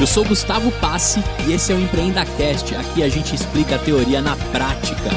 Eu sou Gustavo Passe e esse é o EmpreendaCast. Aqui a gente explica a teoria na prática.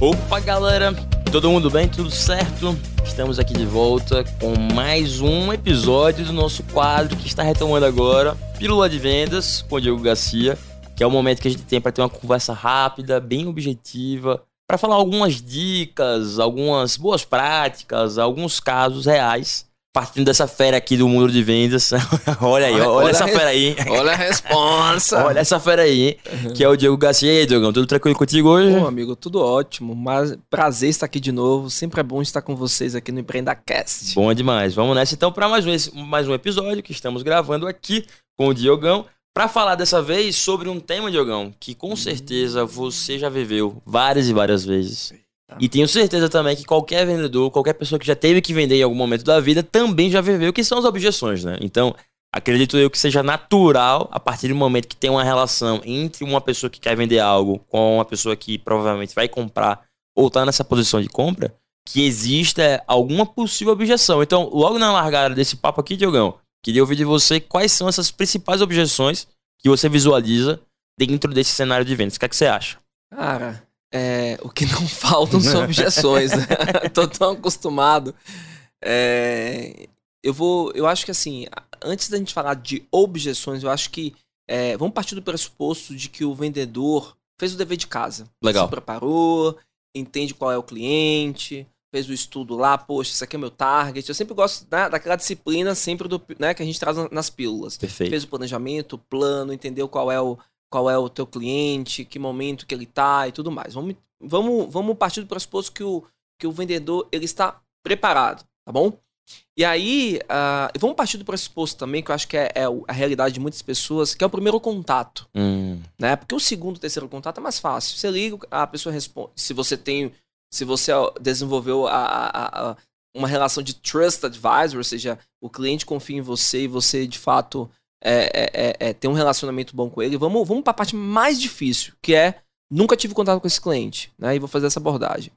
Opa, galera! Todo mundo bem? Tudo certo? Estamos aqui de volta com mais um episódio do nosso quadro que está retomando agora, Pílula de Vendas com o Diego Garcia, que é o momento que a gente tem para ter uma conversa rápida, bem objetiva, para falar algumas dicas, algumas boas práticas, alguns casos reais partindo dessa fera aqui do mundo de vendas. olha aí, olha, olha, olha essa fera aí. Olha a responsa. olha essa fera aí, uhum. que é o Diego Garcia. E aí, Diogão, tudo tranquilo contigo hoje? Bom, amigo, tudo ótimo. Mas prazer estar aqui de novo. Sempre é bom estar com vocês aqui no EmpreendaCast. Cast. Bom demais. Vamos nessa então para mais um, mais um episódio que estamos gravando aqui com o Diogão. Para falar dessa vez sobre um tema, Diogão, que com hum. certeza você já viveu várias e várias vezes. Tá. E tenho certeza também que qualquer vendedor, qualquer pessoa que já teve que vender em algum momento da vida, também já viveu o que são as objeções, né? Então, acredito eu que seja natural, a partir do momento que tem uma relação entre uma pessoa que quer vender algo com uma pessoa que provavelmente vai comprar ou está nessa posição de compra, que exista alguma possível objeção. Então, logo na largada desse papo aqui, Diogão, queria ouvir de você quais são essas principais objeções que você visualiza dentro desse cenário de vendas. O que, é que você acha? Cara, é, o que não faltam são objeções. Né? tô tão acostumado. É, eu vou. Eu acho que assim, antes da gente falar de objeções, eu acho que é, vamos partir do pressuposto de que o vendedor fez o dever de casa. Legal. Se preparou, entende qual é o cliente, fez o estudo lá, poxa, isso aqui é meu target. Eu sempre gosto da né, daquela disciplina sempre do, né, que a gente traz nas pílulas. Perfeito. Fez o planejamento, o plano, entendeu qual é o, qual é o teu cliente, que momento que ele está e tudo mais. Vamos, vamos, vamos partir do pressuposto que o, que o vendedor ele está preparado, tá bom? E aí, uh, vamos partir do pressuposto também, que eu acho que é, é, a realidade de muitas pessoas, que é o primeiro contato. Hum. Né? Porque o segundo, terceiro contato é mais fácil. Você liga, a pessoa responde. Se você tem. Se você desenvolveu a, a, a uma relação de trust advisor, ou seja, o cliente confia em você e você de fato é, é, é, é, ter um relacionamento bom com ele, vamos, vamos para a parte mais difícil, que é nunca tive contato com esse cliente, né? E vou fazer essa abordagem.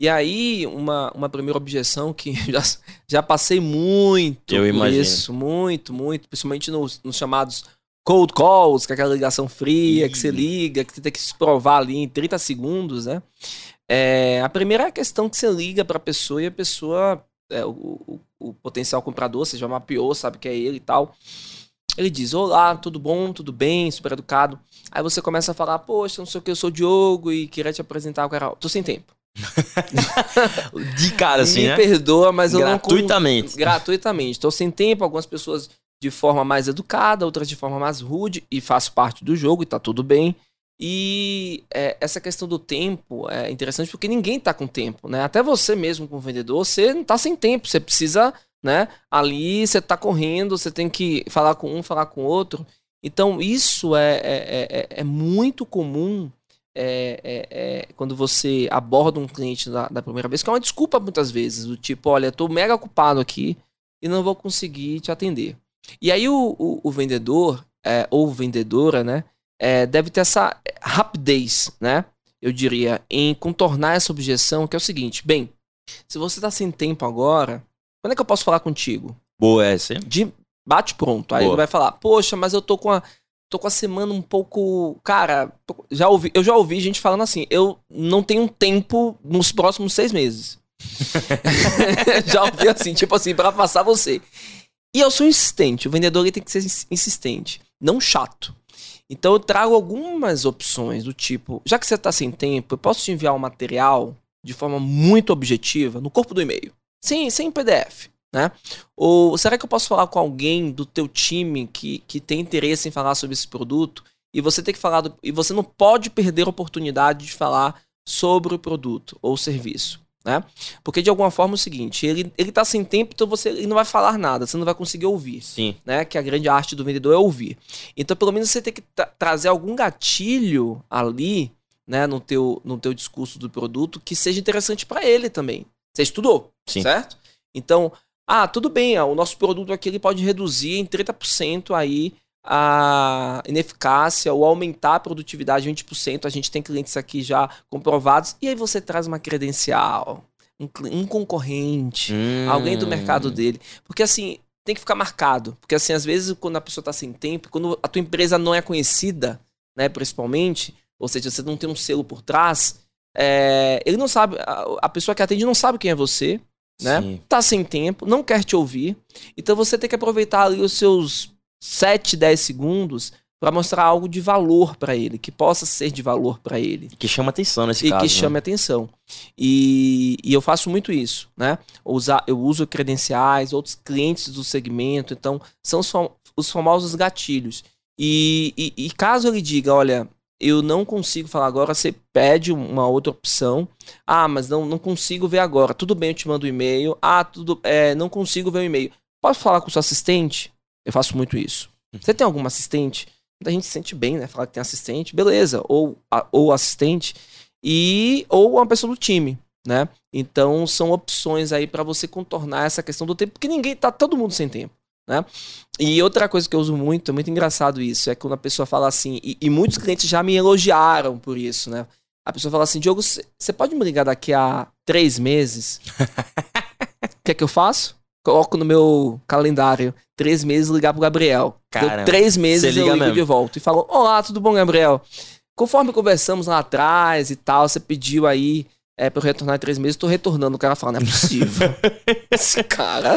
E aí, uma, uma primeira objeção que já, já passei muito Eu imagino. isso, muito, muito, principalmente nos, nos chamados cold calls, que é aquela ligação fria, Ih. que você uhum. liga, que você tem que se provar ali em 30 segundos, né? É, a primeira é a questão que você liga para a pessoa e a pessoa, é, o, o, o, potencial comprador, você já mapeou, sabe que é ele e tal ele diz: Olá, tudo bom, tudo bem, super educado. Aí você começa a falar: Poxa, não sei o que, eu sou o Diogo e queria te apresentar o cara. Tô sem tempo. de cara, assim, Me né? perdoa, mas eu não. Gratuitamente. Gratuitamente. Tô sem tempo, algumas pessoas de forma mais educada, outras de forma mais rude, e faço parte do jogo e tá tudo bem. E é, essa questão do tempo é interessante porque ninguém tá com tempo, né? Até você mesmo, como vendedor, você não tá sem tempo, você precisa né? Ali você está correndo, você tem que falar com um, falar com outro. Então isso é, é, é, é, é muito comum é, é, quando você aborda um cliente da, da, primeira vez, que é uma desculpa muitas vezes, do tipo, olha, estou mega ocupado aqui e não vou conseguir te atender. E aí o, o, o vendedor ou vendedora, né? deve ter essa rapidez, né? Eu diria, em contornar essa objeção, que é o seguinte: bem, se você está sem tempo agora, quando é que eu posso falar contigo? Boa essa. É assim? De bate pronto. Aí Boa. ele vai falar: "Poxa, mas eu tô com a tô com a semana um pouco, cara, já ouvi, eu já ouvi gente falando assim: "Eu não tenho tempo nos próximos seis meses". já ouvi assim, tipo assim, para passar você. E eu sou insistente, o vendedor tem que ser insistente, não chato. Então eu trago algumas opções do tipo, já que você está sem tempo, eu posso te enviar um material de forma muito objetiva no corpo do e-mail. Sim, sem PDF, né? Ou será que eu posso falar com alguém do teu time que, que tem interesse em falar sobre esse produto e você tem que falar do, e você não pode perder a oportunidade de falar sobre o produto ou serviço, né? Porque de alguma forma é o seguinte, ele ele tá sem tempo, então você ele não vai falar nada, você não vai conseguir ouvir, Sim. né? Que é a grande arte do vendedor é ouvir. Então pelo menos você tem que tra trazer algum gatilho ali né, no teu no teu discurso do produto que seja interessante para ele também, você estudou, Sim. certo? Então, ah, tudo bem, ó, ah, o nosso produto aqui ele pode reduzir em 30% aí a ineficácia ou aumentar a produtividade 20%. A gente tem clientes aqui já comprovados. E aí você traz uma credencial, um, um concorrente, hum. alguém do mercado dele. Porque assim, tem que ficar marcado. Porque assim, às vezes quando a pessoa está sem tempo, quando a tua empresa não é conhecida, né, principalmente, ou seja, você não tem um selo por trás, é, ele não sabe, a, a, pessoa que atende não sabe quem é você, né? Sim. Tá sem tempo, não quer te ouvir. Então você tem que aproveitar ali os seus 7, 10 segundos para mostrar algo de valor para ele, que possa ser de valor para ele. Que chama atenção nesse e caso. E que né? chame atenção. E, e, eu faço muito isso, né? Usar, eu uso credenciais, outros clientes do segmento, então são os, os famosos gatilhos. E, e, e, caso ele diga, olha, eu não consigo falar agora, você pede uma outra opção. Ah, mas não, não consigo ver agora. Tudo bem, eu te mando um e-mail. Ah, tudo, é, não consigo ver o um e-mail. Posso falar com o seu assistente? Eu faço muito isso. Você tem alguma assistente? A gente se sente bem, né? Falar que tem assistente, beleza. Ou, a, ou assistente. E, ou uma pessoa do time, né? Então, são opções aí para você contornar essa questão do tempo, porque ninguém tá todo mundo sem tempo né? E outra coisa que eu uso muito, é muito engraçado isso, é quando a pessoa fala assim, e, e muitos clientes já me elogiaram por isso, né? A pessoa fala assim, Diogo, você pode me ligar daqui a três meses? O que é que eu faço? Coloco no meu calendário três meses ligar pro Gabriel. Cara, três meses eu ligo mesmo. de volta e falo, olá, tudo bom, Gabriel? Conforme conversamos lá atrás e tal, você pediu aí é pra eu retornar em três meses, tô retornando. O cara fala, não é possível. Esse cara.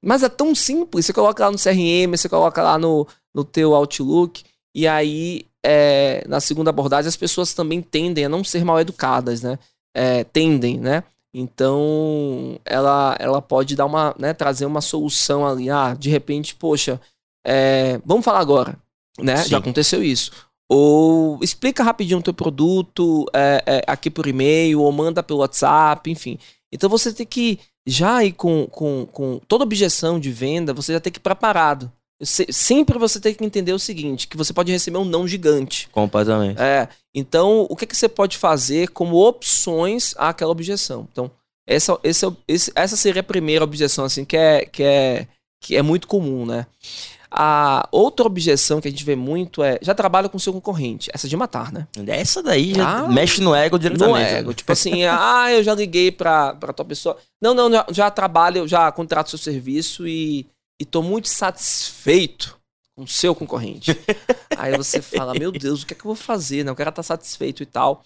Mas é tão simples. Você coloca lá no CRM, você coloca lá no, no teu Outlook. E aí, é, na segunda abordagem, as pessoas também tendem a não ser mal educadas, né? É, tendem, né? Então, ela, ela pode dar uma, né, trazer uma solução ali. Ah, de repente, poxa, é, vamos falar agora, né? Já aconteceu isso. Ou explica rapidinho o teu produto é, é, aqui por e-mail, ou manda pelo WhatsApp, enfim. Então você tem que, já aí com, com, com toda objeção de venda, você já tem que ir preparado. Sempre você tem que entender o seguinte, que você pode receber um não gigante. Completamente. É, então, o que, é que você pode fazer como opções àquela objeção? Então, essa, essa, é essa seria a primeira objeção, assim, que é, que, é, que é muito comum, né? A outra objeção que a gente vê muito é, já trabalha com seu concorrente, essa de matar, né? Essa daí já ah, mexe no ego diretamente. No né? ego, tipo assim, ah, eu já liguei pra, pra tua pessoa. Não, não, já, já trabalho, eu já contrato seu serviço e, e tô muito satisfeito com seu concorrente. aí você fala, meu Deus, o que é que eu vou fazer? Né? O cara tá satisfeito e tal.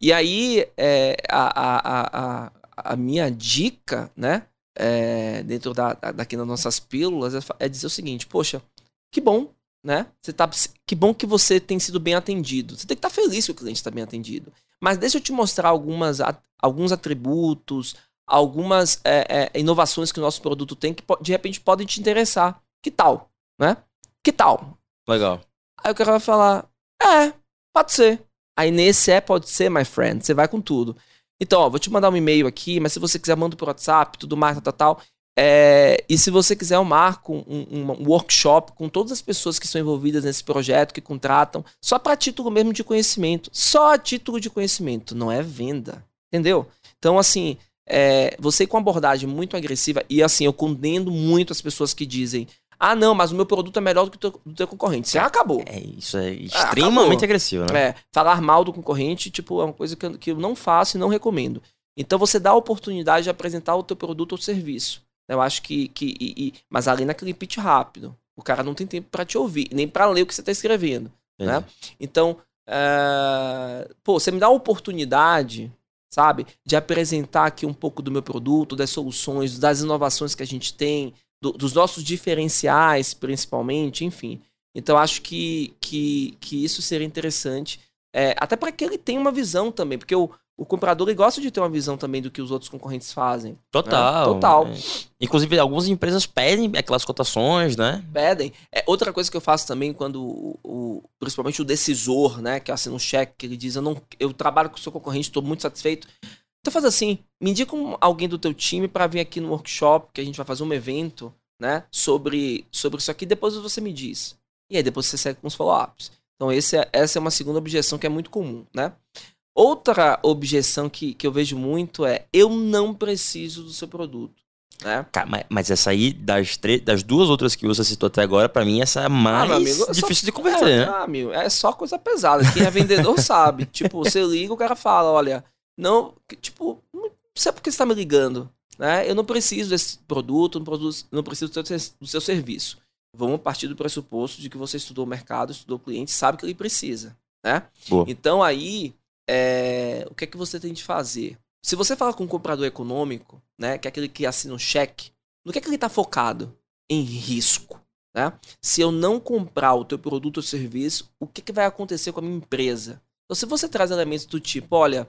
E aí, é, a, a, a, a minha dica, né? é, dentro da, daqui das nossas pílulas é, é dizer o seguinte: poxa, que bom, né? Você tá, que bom que você tem sido bem atendido. Você tem que estar tá feliz que o cliente está bem atendido. Mas deixa eu te mostrar algumas, alguns atributos, algumas é, é, inovações que o nosso produto tem que de repente podem te interessar. Que tal, né? Que tal? Legal. Aí o cara vai falar: é, pode ser. Aí nesse é, pode ser, my friend, você vai com tudo. Então, ó, vou te mandar um e-mail aqui, mas se você quiser, manda por WhatsApp, tudo mais, tal, tal, tal. É, e se você quiser, eu marco um, um, um, workshop com todas as pessoas que são envolvidas nesse projeto, que contratam, só para título mesmo de conhecimento. Só a título de conhecimento, não é venda. Entendeu? Então, assim, é, você com abordagem muito agressiva, e assim, eu condeno muito as pessoas que dizem: ah, não, mas o meu produto é melhor do que o teu, do teu concorrente. Você acabou. É, isso é ah, extremamente agressivo, né? É, falar mal do concorrente, tipo, é uma coisa que eu, que eu não faço e não recomendo. Então você dá a oportunidade de apresentar o teu produto ou serviço. Eu acho que. que e, e, mas ali naquele pitch rápido. O cara não tem tempo para te ouvir, nem para ler o que você está escrevendo. É. Né? Então, uh, pô, você me dá a oportunidade, sabe, de apresentar aqui um pouco do meu produto, das soluções, das inovações que a gente tem, do, dos nossos diferenciais, principalmente, enfim. Então acho que, que, que isso seria interessante, é, até para que ele tenha uma visão também, porque o, o comprador ele gosta de ter uma visão também do que os outros concorrentes fazem. Né? Total. Né? Total. É. Inclusive, algumas empresas pedem aquelas cotações, né? Pedem. É, outra coisa que eu faço também quando, o, o principalmente o decisor, né, que assina um cheque, que ele diz, eu, não, eu trabalho com o seu concorrente, estou muito satisfeito. Então faz assim, me indica um, alguém do teu time para vir aqui no workshop, que a gente vai fazer um evento, né, sobre, sobre isso aqui, depois você me diz. E aí depois você segue com os follow-ups. Então esse é, essa é uma segunda objeção que é muito comum, né? Outra objeção que, que eu vejo muito é eu não preciso do seu produto. Né? Cara, mas, mas essa aí, das, das duas outras que você citou até agora, para mim, essa é a ah, mais ah, amigo, difícil só, de converter, é, né? Ah, meu, é só coisa pesada. Quem é vendedor sabe. Tipo, você liga, o cara fala, olha, não, tipo, não sei porque você está me ligando. Né? Eu não preciso desse produto, não, produzo, não preciso do seu, do seu serviço. Vamos partir do pressuposto de que você estudou o mercado, estudou o cliente, sabe que ele precisa. Né? Boa. Então aí, é, o que é que você tem de fazer? Se você fala com um comprador econômico, né, que é aquele que assina um cheque, no que é que ele está focado? Em risco. Né? Se eu não comprar o teu produto ou serviço, o que, é que vai acontecer com a minha empresa? Então, se você traz elementos do tipo, olha,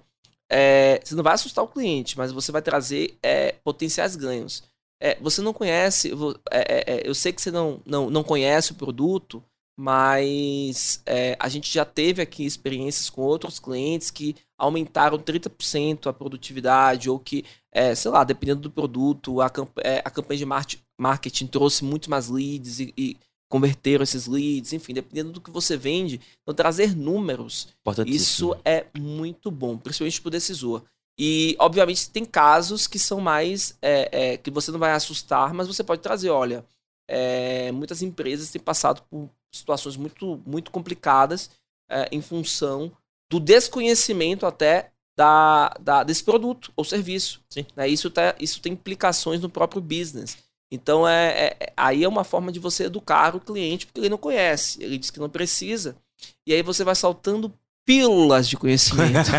é, você não vai assustar o cliente, mas você vai trazer é, potenciais ganhos. É, você não conhece, é, é, é, eu sei que você não, não, não conhece o produto, mas a gente já teve aqui experiências com outros clientes que aumentaram 30% a produtividade, ou que, sei lá, dependendo do produto, a, camp a campanha de marketing trouxe muito mais leads e, e converteram esses leads, enfim, dependendo do que você vende. Então, trazer números, isso é muito bom, principalmente para o decisor. E, obviamente, tem casos que são mais. É, é, que você não vai assustar, mas você pode trazer. Olha, é, muitas empresas têm passado por situações muito, muito complicadas é, em função do desconhecimento até da, da, desse produto ou serviço. Né? Isso, tá, isso tem implicações no próprio business. Então, é, é, é, aí é uma forma de você educar o cliente, porque ele não conhece, ele diz que não precisa. E aí você vai saltando pílulas de conhecimento.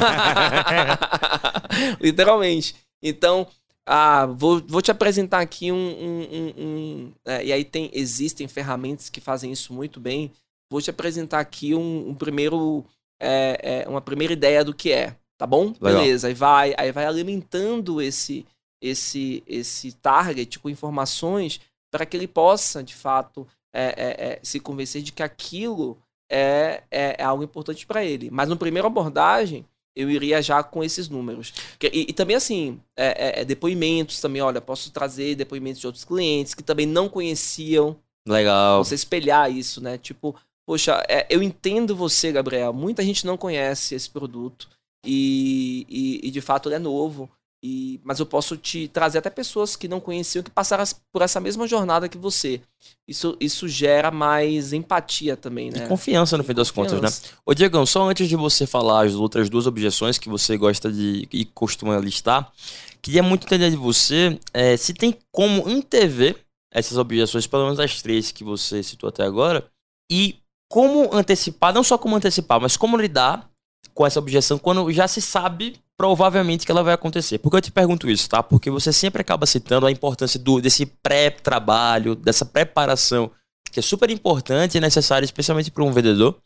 Literalmente. Então, ah, vou, vou te apresentar aqui um. um, um, um é, e aí tem, existem ferramentas que fazem isso muito bem. Vou te apresentar aqui um, um primeiro. É, é, uma primeira ideia do que é, tá bom? Legal. Beleza, aí vai, aí vai alimentando esse esse, esse target com informações para que ele possa, de fato, é, é, é se convencer de que aquilo é, é, é, algo importante para ele. Mas no primeiro abordagem, eu iria já com esses números. E, e também, assim, é, depoimentos também. Olha, posso trazer depoimentos de outros clientes que também não conheciam. Legal. Você espelhar isso, né? Tipo, poxa, eu entendo você, Gabriel. Muita gente não conhece esse produto e, e, e de fato ele é novo. E, mas eu posso te trazer até pessoas que não conheciam que passaram por essa mesma jornada que você. Isso, isso gera mais empatia também, né? E confiança, no fim das contas, né? Ô, Diegão, só antes de você falar as outras duas objeções que você gosta de e costuma listar, queria muito entender de você é, se tem como antever essas objeções, pelo menos as três que você citou até agora, e como antecipar, não só como antecipar, mas como lidar com essa objeção quando já se sabe provavelmente que ela vai acontecer. Por que eu te pergunto isso, tá? Porque você sempre acaba citando a importância do, desse pré-trabalho, dessa preparação, que é super importante e necessária, especialmente para um vendedor.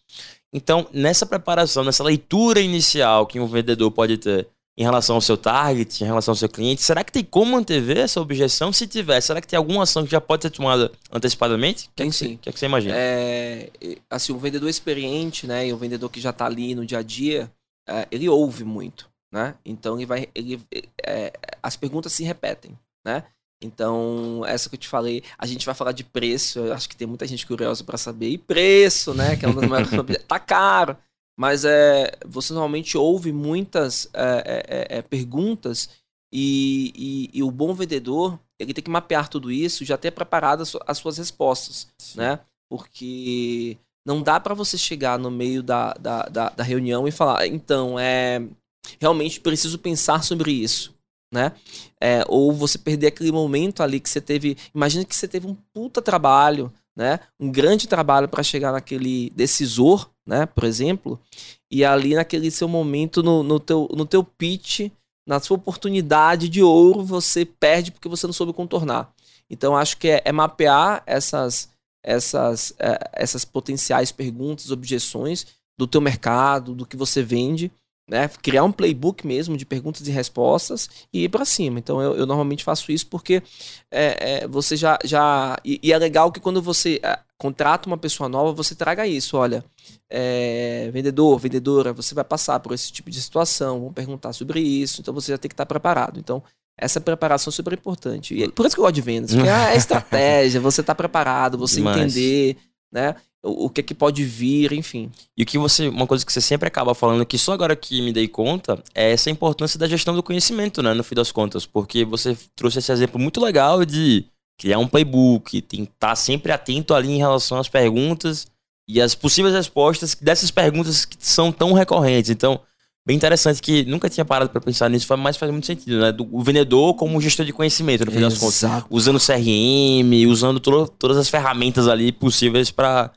Então, nessa preparação, nessa leitura inicial que um vendedor pode ter em relação ao seu target, em relação ao seu cliente, será que tem como antever essa objeção? Se tiver, será que tem alguma ação que já pode ser tomada antecipadamente? É tem que sim. O que, é que você imagina? É, assim, um vendedor experiente, né, e um vendedor que já está ali no dia a dia, é, ele ouve muito né? Então ele vai, ele, é, as perguntas se repetem, né? Então, essa que eu te falei, a gente vai falar de preço, eu acho que tem muita gente curiosa para saber. E preço, né? Que é uma das maiores... tá caro. Mas é, você normalmente ouve muitas é, é, é, perguntas e, e, e, o bom vendedor, ele tem que mapear tudo isso, já ter preparado as, as suas respostas, Sim. né? Porque não dá para você chegar no meio da, da, da, da reunião e falar, então, é, realmente preciso pensar sobre isso, né? É, ou você perder aquele momento ali que você teve. Imagina que você teve um puta trabalho, né? Um grande trabalho para chegar naquele decisor, né? Por exemplo, e ali naquele seu momento no, no, teu, no teu pitch, na sua oportunidade de ouro, você perde porque você não soube contornar. Então acho que é, é mapear essas essas é, essas potenciais perguntas, objeções do teu mercado, do que você vende né? Criar um playbook mesmo de perguntas e respostas e ir para cima. Então eu, eu, normalmente faço isso porque é, é, você já. já e, e, é legal que quando você é, contrata uma pessoa nova, você traga isso. Olha, é, vendedor, vendedora, você vai passar por esse tipo de situação, vão perguntar sobre isso, então você já tem que estar tá preparado. Então, essa preparação é super importante. E é por isso que eu gosto de vendas, porque é a estratégia, você está preparado, você entender, né? o, que é que pode vir, enfim. E o que você, uma coisa que você sempre acaba falando, que só agora que me dei conta, é essa importância da gestão do conhecimento, né, no fim das contas, porque você trouxe esse exemplo muito legal de criar um playbook, tentar sempre atento ali em relação às perguntas e as possíveis respostas dessas perguntas que são tão recorrentes. Então, bem interessante que nunca tinha parado para pensar nisso, mas faz muito sentido, né? Do, o vendedor como gestor de conhecimento, no final das contas. Usando CRM, usando to todas as ferramentas ali possíveis para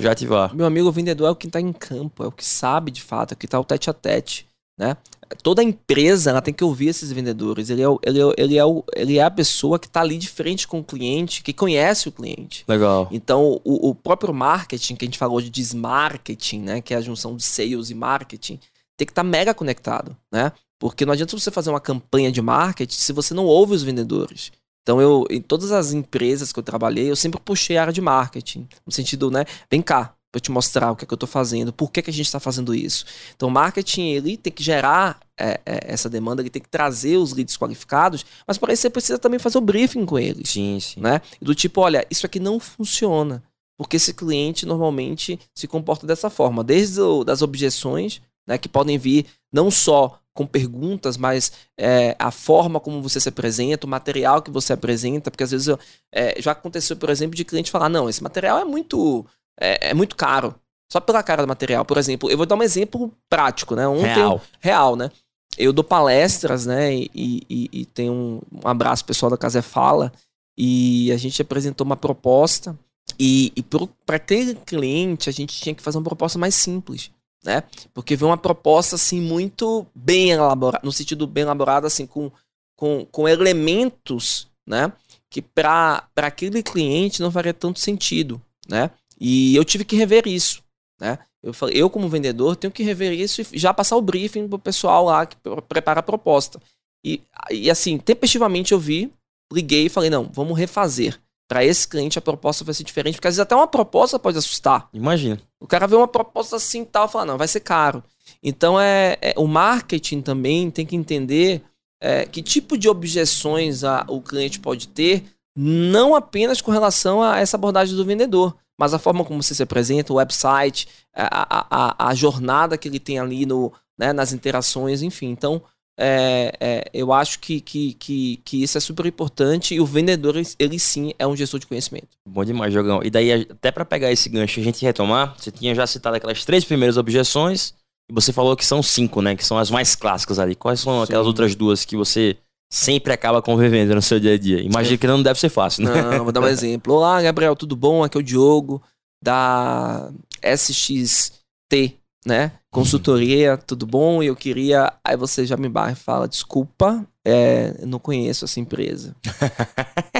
já ativar. Meu amigo, o vendedor é o que está em campo, é o que sabe de fato, é o que está o tete a tete, né? Toda empresa ela tem que ouvir esses vendedores. Ele é, o, ele, é, o, ele, é o, ele é a pessoa que está ali de frente com o cliente, que conhece o cliente. Legal. Então, o, o próprio marketing, que a gente falou de desmarketing, né? Que é a junção de sales e marketing tem que estar tá mega conectado, né? Porque não adianta você fazer uma campanha de marketing se você não ouve os vendedores. Então eu, em todas as empresas que eu trabalhei, eu sempre puxei a área de marketing, no sentido, né, vem cá, para te mostrar o que é que eu estou fazendo, por que, que a gente está fazendo isso. Então, marketing ele tem que gerar é, é, essa demanda, ele tem que trazer os leads qualificados, mas para isso você precisa também fazer o um briefing com eles. Sim, sim. Né? Do tipo, olha, isso aqui não funciona, porque esse cliente normalmente se comporta dessa forma, desde o, das objeções né, que podem vir não só com perguntas, mas é, a forma como você se apresenta, o material que você apresenta, porque às vezes eu, é, já aconteceu, por exemplo, de cliente falar, não, esse material é muito é, é, muito caro, só pela cara do material. Por exemplo, eu vou dar um exemplo prático, né? Ontem, real, real né? Eu dou palestras, né? E, e, e tem um, um abraço pessoal da Casa é Fala e a gente apresentou uma proposta e, e para aquele cliente a gente tinha que fazer uma proposta mais simples né? Porque vem uma proposta assim muito bem elaborada, no sentido bem elaborada assim com com, com elementos, né? Que para aquele cliente não faria tanto sentido, né? E eu tive que rever isso, né? Eu, eu como vendedor, tenho que rever isso e já passar o briefing pro pessoal lá que prepara a proposta. E, e assim, tempestivamente eu vi, liguei e falei, não, vamos refazer. Para esse cliente a proposta vai ser diferente, porque às vezes até uma proposta pode assustar. Imagina. O cara vê uma proposta assim e tal, fala, não, vai ser caro. Então é, é o marketing também tem que entender é, que tipo de objeções a, o cliente pode ter, não apenas com relação a essa abordagem do vendedor, mas a forma como você se apresenta, o website, a, a, a jornada que ele tem ali no, né, nas interações, enfim. Então, é, é, eu acho que, que, que, que, isso é super importante e o vendedor, ele sim, é um gestor de conhecimento. Bom demais, Jogão. E daí, até para pegar esse gancho e a gente retomar, você tinha já citado aquelas três primeiras objeções e você falou que são cinco, né? Que são as mais clássicas ali. Quais são aquelas outras duas que você sempre acaba convivendo no seu dia a dia? Imagina que não deve ser fácil, né? Não, vou dar um exemplo. Olá, Gabriel, tudo bom? Aqui é o Diogo da SXT, né? consultoria, tudo bom? E eu queria. Aí você já me barra e fala: desculpa, é, não conheço essa empresa.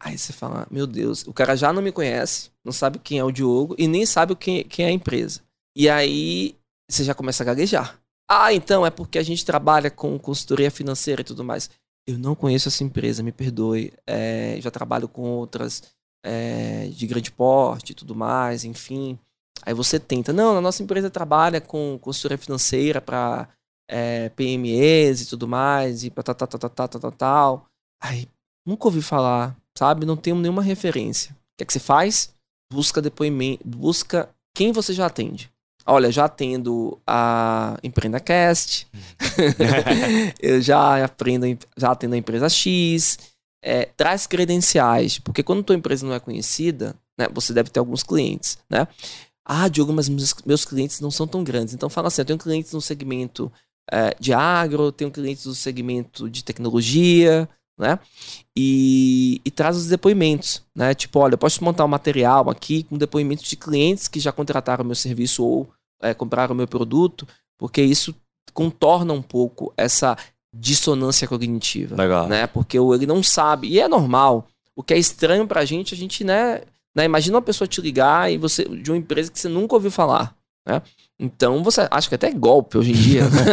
Aí você fala, meu Deus, o cara já não me conhece, não sabe quem é o Diogo e nem sabe quem, quem é a empresa. E aí você já começa a gaguejar. Ah, então é porque a gente trabalha com consultoria financeira e tudo mais. Eu não conheço essa empresa, me perdoe. É, já trabalho com outras é, de grande porte e tudo mais, enfim. Aí você tenta, não, a nossa empresa trabalha com consultoria financeira para é, eh, PMEs e tudo mais, e tal, tá, tal, tá, tal, tá, tal, tal, tal, tal. Aí, nunca ouvi falar, sabe? Não tenho nenhuma referência. O que é que você faz? Busca depoimento, busca quem você já atende. Olha, já atendo a Empreenda Cast, uhum. eu já aprendo, já atendo a empresa X, é, traz credenciais, porque quando tua empresa não é conhecida, né, você deve ter alguns clientes, né? Ah, Diogo, mas meus clientes não são tão grandes. Então fala assim: eu tenho clientes no segmento é, de agro, tenho clientes no segmento de tecnologia, né? E, e, traz os depoimentos, né? Tipo, olha, eu posso montar um material aqui com depoimentos de clientes que já contrataram meu serviço ou é, compraram meu produto, porque isso contorna um pouco essa dissonância cognitiva, Legal. né? Porque ele não sabe e é normal. O que é estranho para a gente, a gente né né? Imagina uma pessoa te ligar e você de uma empresa que você nunca ouviu falar. Né? Então você acho que até é golpe hoje em dia. Né?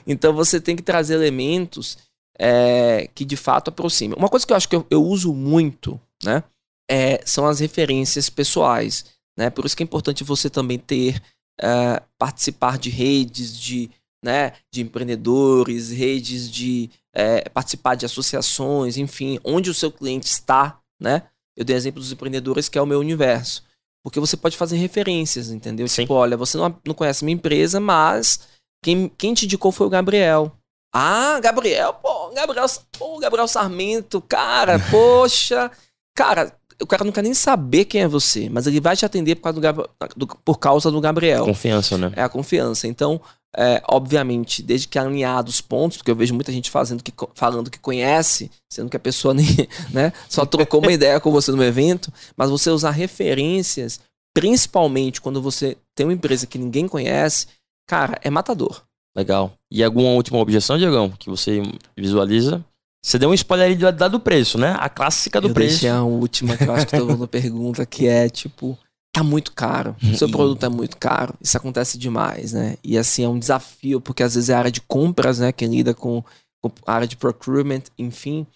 então você tem que trazer elementos é, que de fato aproximem. Uma coisa que eu acho que eu, eu uso muito, né? É, são as referências pessoais. Né? Por isso que é importante você também ter eh, participar de redes de, né, de empreendedores, redes de eh, participar de associações, enfim, onde o seu cliente está, né? Eu dei exemplo dos empreendedores, que é o meu universo. Porque você pode fazer referências, entendeu? Sim. Tipo, olha, você não, não conhece minha empresa, mas quem, quem te indicou foi o Gabriel. Ah, Gabriel, pô, Gabriel, pô, Gabriel Sarmento, cara, poxa. Cara, o cara não quer nem saber quem é você, mas ele vai te atender por causa do, por causa do Gabriel. confiança, né? É a confiança. Então, é, obviamente, desde que alinhado os pontos, porque eu vejo muita gente fazendo que, falando que conhece, sendo que a pessoa nem, né, só trocou uma ideia com você no evento, mas você usar referências, principalmente quando você tem uma empresa que ninguém conhece, cara, é matador. Legal. E alguma última objeção, Diagão, que você visualiza? Você deu um spoiler ali da do preço, né? A clássica do eu preço. Deixei a última que eu acho que todo mundo pergunta, que é tipo, tá muito caro. O seu uhum. produto é muito caro. Isso acontece demais, né? E assim, é um desafio, porque às vezes é a área de compras, né? Quem lida com, com a área de procurement, enfim.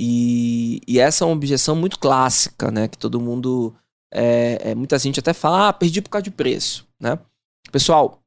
E, e, essa é uma objeção muito clássica, né? Que todo mundo. É, é, muita gente até fala, ah, perdi por causa de preço, né? Pessoal,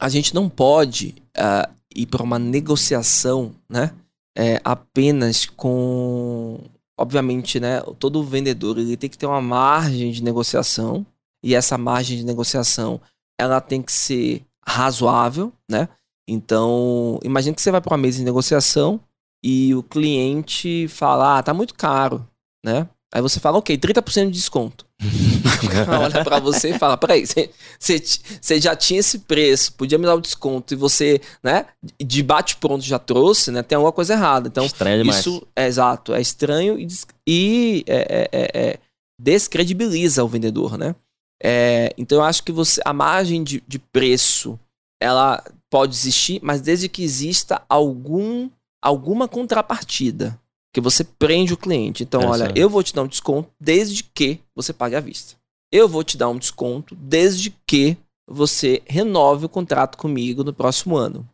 a gente não pode uh, ir para uma negociação, né? É, apenas com. Obviamente, né? Todo vendedor ele tem que ter uma margem de negociação, e essa margem de negociação ela tem que ser razoável, né? Então, imagine que você vai para uma mesa de negociação e o cliente fala: ah, tá muito caro, né? Aí você fala, ok, 30% de desconto. olha para você e fala, peraí, você já tinha esse preço, podia me dar o desconto e você, né, de bate pronto já trouxe, né, tem alguma coisa errada. Então, estranho demais. isso é exato, é estranho e, e é, é, é, é, descredibiliza o vendedor, né? É, então eu acho que você a margem de, de preço ela pode existir, mas desde que exista algum alguma contrapartida que você prende o cliente. Então, é olha, certo. eu vou te dar um desconto desde que você pague à vista. Eu vou te dar um desconto desde que você renove o contrato comigo no próximo ano.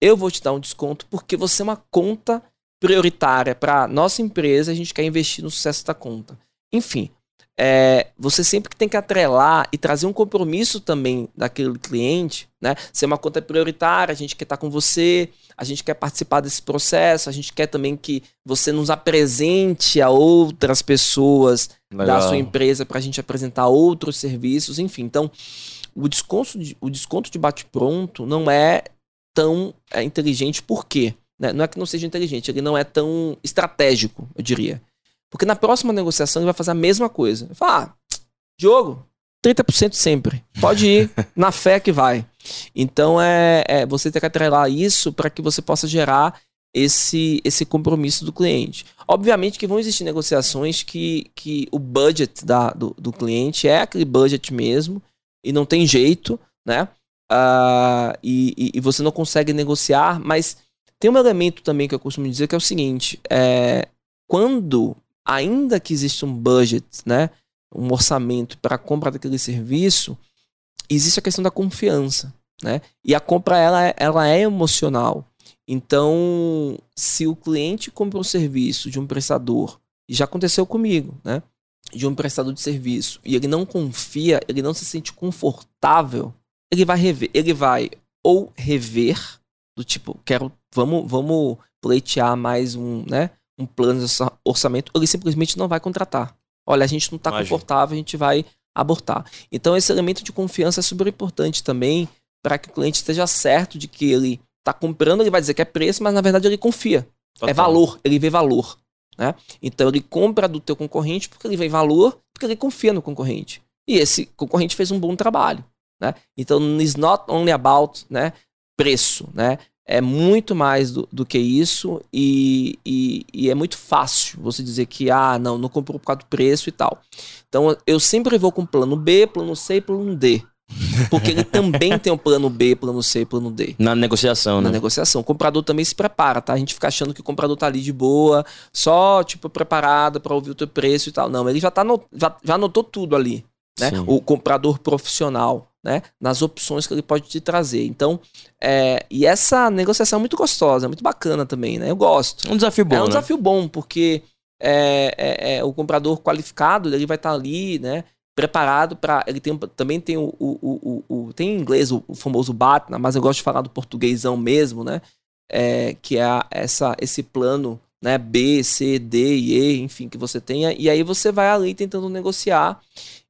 Eu vou te dar um desconto porque você é uma conta prioritária para nossa empresa, a gente quer investir no sucesso da conta. Enfim, é, você sempre tem que atrelar e trazer um compromisso também daquele cliente, né? Se uma conta prioritária, a gente quer estar com você, a gente quer participar desse processo, a gente quer também que você nos apresente a outras pessoas Legal. da sua empresa para a gente apresentar outros serviços, enfim. Então, o desconto de, o desconto de bate-pronto não é tão é, inteligente, por quê? Né? Não é que não seja inteligente, ele não é tão estratégico, eu diria. Porque na próxima negociação ele vai fazer a mesma coisa. Vai falar, ah, Diogo, 30% sempre. Pode ir, na fé que vai. Então é, é você tem que atrelar isso para que você possa gerar esse, esse compromisso do cliente. Obviamente que vão existir negociações que, que o budget da, do, do cliente é aquele budget mesmo, e não tem jeito, né? Uh, e, e, você não consegue negociar, mas tem um elemento também que eu costumo dizer que é o seguinte: é, quando ainda que exista um budget, né, um orçamento para a compra daquele serviço, existe a questão da confiança, né? E a compra ela é, ela é emocional. Então, se o cliente compra um serviço de um prestador, já aconteceu comigo, né? De um prestador de serviço, e ele não confia, ele não se sente confortável, ele vai rever, ele vai ou rever, do tipo, quero, vamos, vamos pleitear mais um, né? Um plano orçamento, ele simplesmente não vai contratar. Olha, a gente não está confortável, a gente vai abortar. Então, esse elemento de confiança é super importante também para que o cliente esteja certo de que ele está comprando, ele vai dizer que é preço, mas na verdade ele confia. É Total. É valor, ele vê valor. Né? Então, ele compra do teu concorrente porque ele vê valor, porque ele confia no concorrente. E esse concorrente fez um bom trabalho. Né? Então, it's not only about né, preço, né? é muito mais do, do que isso e, e, e, é muito fácil você dizer que, ah, não, não comprou por causa do preço e tal. Então eu sempre vou com plano B, plano C e plano D. Porque ele também tem um plano B, plano C, plano D. Na negociação, né? Na negociação. O comprador também se prepara, tá? A gente fica achando que o comprador tá ali de boa, só, tipo, preparado para ouvir o teu preço e tal. Não, ele já, tá no, já, já anotou tudo ali, né? Sim. O comprador profissional né, nas opções que ele pode te trazer. Então, é, e essa negociação é muito gostosa, é muito bacana também, né? Eu gosto. É um desafio bom. É um né? desafio bom, porque é, é, é o comprador qualificado ele vai estar tá ali, né? Preparado para. Ele tem, também tem o, o, o, o, Tem em inglês o, famoso Batna, né, mas eu gosto de falar do portuguesão mesmo, né? É, que é essa, esse plano né, B, C, D e E, enfim, que você tenha, e aí você vai ali tentando negociar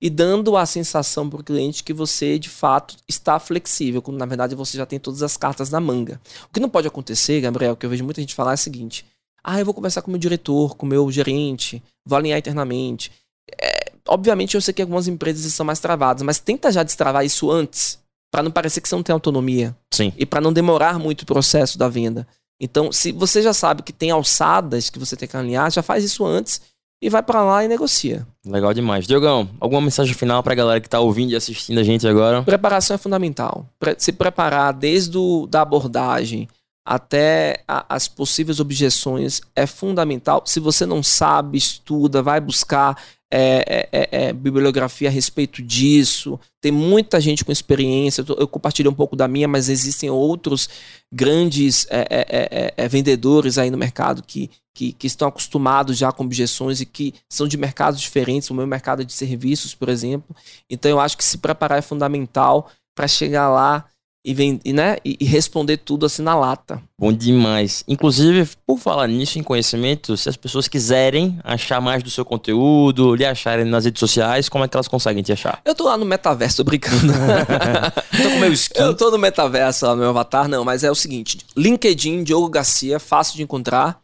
e dando a sensação para o cliente que você de fato está flexível, quando na verdade você já tem todas as cartas na manga. O que não pode acontecer, Gabriel, que eu vejo muita gente falar é o seguinte: ah, eu vou conversar com o meu diretor, com o meu gerente, vou alinhar internamente. É, obviamente eu sei que algumas empresas estão mais travadas, mas tenta já destravar isso antes, para não parecer que você não tem autonomia. Sim. E para não demorar muito o processo da venda. Então, se você já sabe que tem alçadas que você tem que alinhar, já faz isso antes e vai para lá e negocia. Legal demais. Diogão, alguma mensagem final para a galera que está ouvindo e assistindo a gente agora? Preparação é fundamental. se preparar desde o, da abordagem até a, as possíveis objeções é fundamental. Se você não sabe, estuda, vai buscar. É, é, é, é, bibliografia a respeito disso. Tem muita gente com experiência. Eu compartilhei um pouco da minha, mas existem outros grandes é, é, vendedores aí no mercado que, que, que, estão acostumados já com objeções e que são de mercados diferentes. O meu mercado é de serviços, por exemplo. Então, eu acho que se preparar é fundamental para chegar lá e, e, né, e responder tudo assim na lata. Bom demais. Inclusive, por falar nisso, em conhecimento, se as pessoas quiserem achar mais do seu conteúdo, lhe acharem nas redes sociais, como é que elas conseguem te achar? Eu tô lá no metaverso, brincando. tô com meu skin. Eu tô no metaverso lá no meu avatar, não, mas é o seguinte: LinkedIn, Diogo Garcia, fácil de encontrar.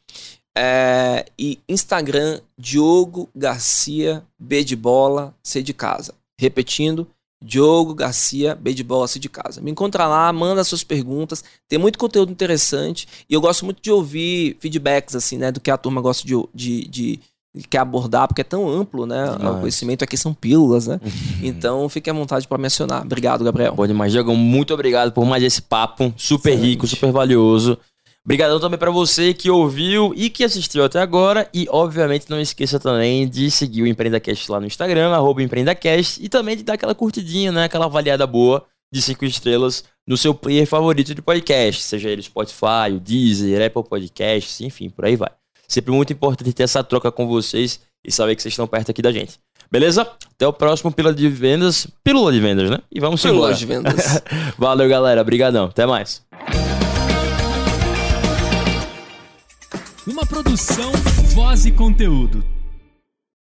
É, e Instagram, Diogo Garcia, B de bola, C de casa. Repetindo, Diogo Garcia, Beisebol assim de casa. Me encontra lá, manda suas perguntas. Tem muito conteúdo interessante e eu gosto muito de ouvir feedbacks, assim, né? Do que a turma gosta de, de, de quer abordar, porque é tão amplo, né? O conhecimento aqui são pílulas, né? então fique à vontade para mencionar. Obrigado, Gabriel. Pode, mais, Diego. Muito obrigado por mais esse papo super Excelente. rico, super valioso. Obrigadão também para você que ouviu e que assistiu até agora. E, obviamente, não esqueça também de seguir o EmpreendaCast lá no Instagram, arroba EmpreendaCast, e também de dar aquela curtidinha, né? Aquela avaliada boa de cinco estrelas no seu player favorito de podcast, seja ele Spotify, o Deezer, Apple Podcasts, enfim, por aí vai. Sempre muito importante ter essa troca com vocês e saber que vocês estão perto aqui da gente. Beleza? Até o próximo Pílula de Vendas. Pílula de Vendas, né? E vamos Pílula embora. Pílula de Vendas. Valeu, galera. Obrigadão. Até mais. Uma produção, voz e conteúdo.